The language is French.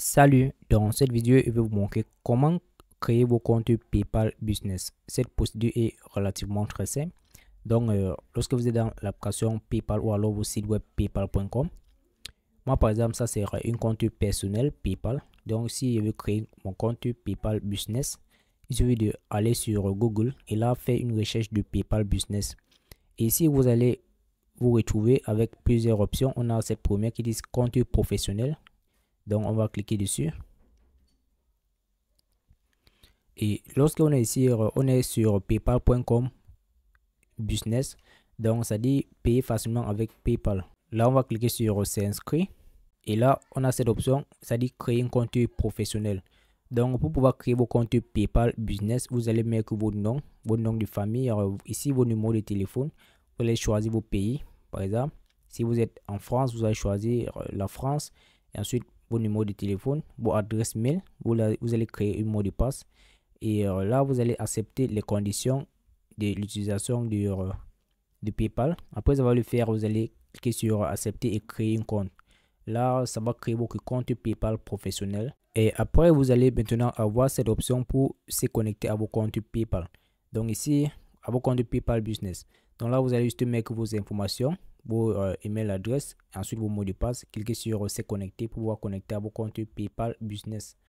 Salut, dans cette vidéo, je vais vous montrer comment créer vos comptes PayPal Business. Cette procédure est relativement très simple. Donc, euh, lorsque vous êtes dans l'application PayPal ou alors vos site web paypal.com, moi par exemple, ça sera un compte personnel PayPal. Donc, si je veux créer mon compte PayPal Business, il suffit d'aller sur Google et là faire une recherche de PayPal Business. Et ici, vous allez vous retrouver avec plusieurs options. On a cette première qui dit compte professionnel. Donc, on va cliquer dessus. Et lorsqu'on est ici on est sur paypal.com business. Donc, ça dit payer facilement avec PayPal. Là, on va cliquer sur s'inscrire. Et là, on a cette option, ça dit créer un compte professionnel. Donc, pour pouvoir créer vos comptes PayPal Business, vous allez mettre vos noms vos nom de famille, ici vos numéros de téléphone. Vous allez choisir vos pays, par exemple. Si vous êtes en France, vous allez choisir euh, la France. Et ensuite, vos de téléphone, vos adresses mail. Vous, allez créer un mot de passe. Et euh, là, vous allez accepter les conditions de l'utilisation du, euh, de PayPal. Après avoir le faire, vous allez cliquer sur euh, accepter et créer un compte. Là, ça va créer votre compte PayPal professionnel. Et après, vous allez maintenant avoir cette option pour se connecter à vos comptes PayPal. Donc ici, à vos comptes de PayPal Business. Donc là, vous allez juste mettre vos informations, vos euh, email adresse, ensuite vos mots de passe. Cliquez sur euh, se connecter pour pouvoir connecter à vos comptes PayPal Business.